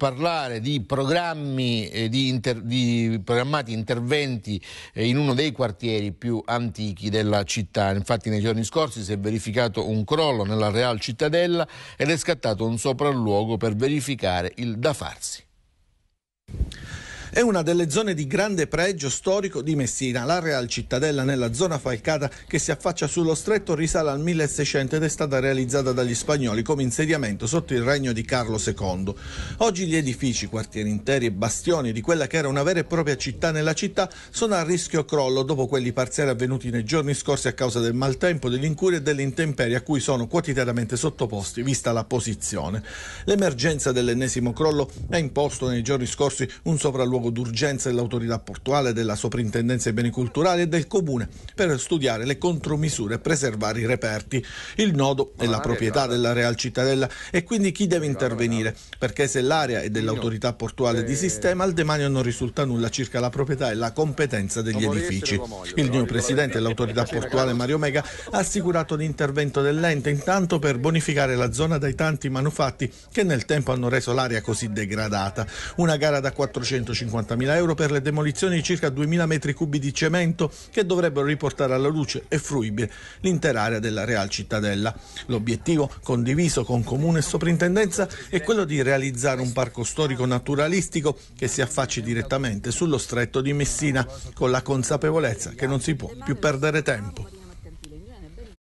parlare di programmi eh, di, inter, di, programmati interventi eh, in uno dei quartieri più antichi della città. Infatti nei giorni scorsi si è verificato un crollo nella Real Cittadella ed è scattato un sopralluogo per verificare il da farsi. È una delle zone di grande pregio storico di Messina. La Real Cittadella nella zona falcata che si affaccia sullo stretto risale al 1600 ed è stata realizzata dagli spagnoli come insediamento sotto il regno di Carlo II. Oggi gli edifici, quartieri interi e bastioni di quella che era una vera e propria città nella città sono a rischio crollo dopo quelli parziali avvenuti nei giorni scorsi a causa del maltempo, dell'incuria e delle intemperie a cui sono quotidianamente sottoposti vista la posizione. L'emergenza dell'ennesimo crollo ha imposto nei giorni scorsi un sopralluogo capoluogo d'urgenza dell'autorità portuale, della Soprintendenza ai beni culturali e del Comune per studiare le contromisure e preservare i reperti. Il nodo è la ah, proprietà della Real Cittadella e quindi chi deve intervenire, perché se l'area è dell'autorità portuale di eh, sistema, al demanio non risulta nulla circa la proprietà e la competenza degli edifici. Il mio presidente dell'autorità portuale Mario Mega ha assicurato l'intervento dell'ente intanto per bonificare la zona dai tanti manufatti che nel tempo hanno reso l'area così degradata. Una gara da 450 50.000 euro per le demolizioni di circa 2.000 metri cubi di cemento che dovrebbero riportare alla luce e fruibile l'intera area della Real Cittadella. L'obiettivo, condiviso con Comune e Soprintendenza, è quello di realizzare un parco storico naturalistico che si affacci direttamente sullo stretto di Messina, con la consapevolezza che non si può più perdere tempo.